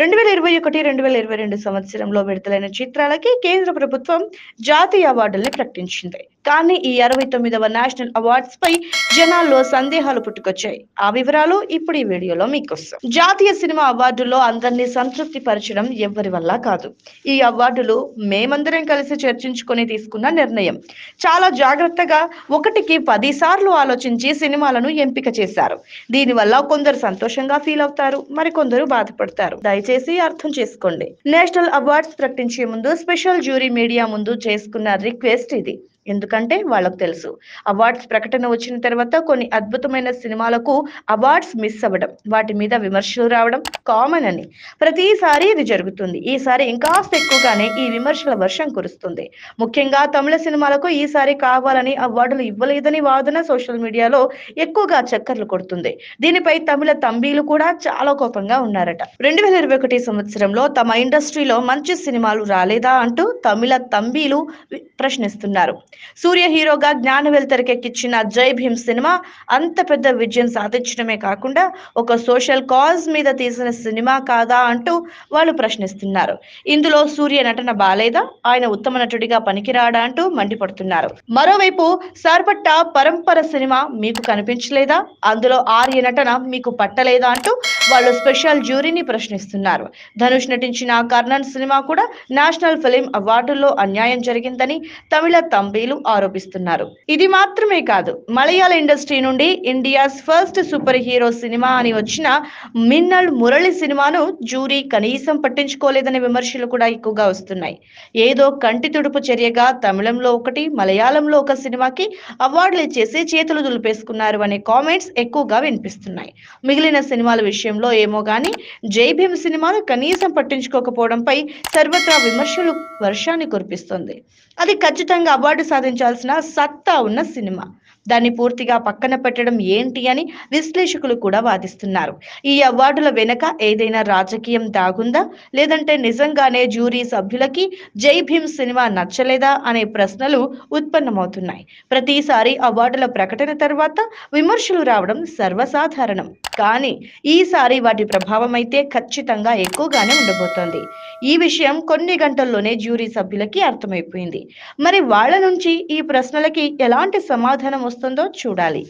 రెండు వేల ఇరవై ఒకటి రెండు వేల ఇరవై రెండు సంవత్సరంలో విడుదలైన చిత్రాలకి కేంద్ర ప్రభుత్వం జాతీయ అవార్డుల్ని ప్రకటించింది కానీ ఈ అరవై తొమ్మిదవ నేషనల్ అవార్డ్స్ పై జనాల్లో సందేహాలు పుట్టుకొచ్చాయి ఆ వివరాలు ఇప్పుడు ఈ వీడియోలో వస్తాం జాతీయ సినిమా అవార్డులో అందరినీ సంతృప్తి పరచడం ఎవరి వల్ల కాదు ఈ అవార్డులు మేమందరం కలిసి చర్చించుకొని తీసుకున్న నిర్ణయం చాలా జాగ్రత్తగా ఒకటికి పది సార్లు ఆలోచించి సినిమాలను ఎంపిక చేశారు దీనివల్ల కొందరు సంతోషంగా ఫీల్ అవుతారు మరికొందరు బాధపడతారు దయచేసి అర్థం చేసుకోండి నేషనల్ అవార్డ్స్ ప్రకటించే ముందు స్పెషల్ జ్యూరీ మీడియా ముందు చేసుకున్న రిక్వెస్ట్ ఇది ఎందుకంటే వాళ్ళకు తెలుసు అవార్డ్స్ ప్రకటన వచ్చిన తర్వాత కొన్ని అద్భుతమైన సినిమాలకు అవార్డ్స్ మిస్ అవ్వడం వాటి మీద విమర్శలు రావడం కామన్ అని ప్రతిసారి ఇది జరుగుతుంది ఈసారి ఇంకాస్త ఎక్కువగానే ఈ విమర్శల వర్షం కురుస్తుంది ముఖ్యంగా తమిళ సినిమాలకు ఈసారి కావాలని అవార్డులు ఇవ్వలేదని వాదన సోషల్ మీడియాలో ఎక్కువగా చక్కర్లు కొడుతుంది దీనిపై తమిళ తంబీలు కూడా చాలా కోపంగా ఉన్నారట రెండు వేల ఇరవై ఒకటి సంవత్సరంలో తమ ఇండస్ట్రీలో మంచి సినిమాలు రాలేదా అంటూ తమిళ తంబీలు ప్రశ్నిస్తున్నారు సూర్య హీరోగా జ్ఞానవేల్ తెరకెక్కిచ్చిన జై భీమ్ సినిమా అంత పెద్ద విజయం సాధించడమే కాకుండా ఒక సోషల్ కాజ్ మీద తీసిన సినిమా కాదా అంటూ వాళ్ళు ప్రశ్నిస్తున్నారు ఇందులో సూర్య నటన బాలేదా ఆయన ఉత్తమ నటుడిగా పనికిరాడా అంటూ మండిపడుతున్నారు మరోవైపు సార్పట్ట పరంపర సినిమా మీకు కనిపించలేదా అందులో ఆర్య నటన మీకు పట్టలేదా అంటూ వాళ్ళు స్పెషల్ జ్యూరీని ప్రశ్నిస్తున్నారు ధనుష్ నటించిన కర్ణన్ సినిమా కూడా నేషనల్ ఫిలిం అవార్డుల్లో అన్యాయం జరిగిందని తమిళ తంబి కంపెనీలు ఆరోపిస్తున్నారు ఇది మాత్రమే కాదు మలయాళ ఇండస్ట్రీ నుండి ఇండియాస్ ఫస్ట్ సూపర్ హీరో సినిమా అని వచ్చిన మిన్నల్ మురళి సినిమాను జూరీ కనీసం పట్టించుకోలేదనే విమర్శలు కూడా ఎక్కువగా వస్తున్నాయి ఏదో కంటి తుడుపు చర్యగా తమిళంలో ఒకటి మలయాళంలో ఒక సినిమాకి అవార్డులు ఇచ్చేసి చేతులు దులిపేసుకున్నారు అనే కామెంట్స్ ఎక్కువగా వినిపిస్తున్నాయి మిగిలిన సినిమాల విషయంలో ఏమో కానీ జైభీమ్ సినిమాను కనీసం పట్టించుకోకపోవడంపై సర్వత్రా విమర్శలు వర్షాన్ని కురిపిస్తుంది అది ఖచ్చితంగా అవార్డు సాధించాల్సిన సత్తా ఉన్న సినిమా దాన్ని పూర్తిగా పక్కన పెట్టడం ఏంటి అని విశ్లేషకులు కూడా వాదిస్తున్నారు ఈ అవార్డుల వెనుక ఏదైనా రాజకీయం దాగుందా లేదంటే నిజంగానే జ్యూరీ సభ్యులకి జై భీమ్ సినిమా నచ్చలేదా అనే ప్రశ్నలు ఉత్పన్నమవుతున్నాయి ప్రతిసారి అవార్డుల ప్రకటన తర్వాత విమర్శలు రావడం సర్వసాధారణం కానీ ఈసారి వాటి ప్రభావం అయితే ఖచ్చితంగా ఎక్కువగానే ఉండబోతోంది ఈ విషయం కొన్ని గంటల్లోనే జ్యూరీ సభ్యులకి అర్థమైపోయింది మరి వాళ్ళ నుంచి ఈ ప్రశ్నలకి ఎలాంటి సమాధానం వస్తుందో చూడాలి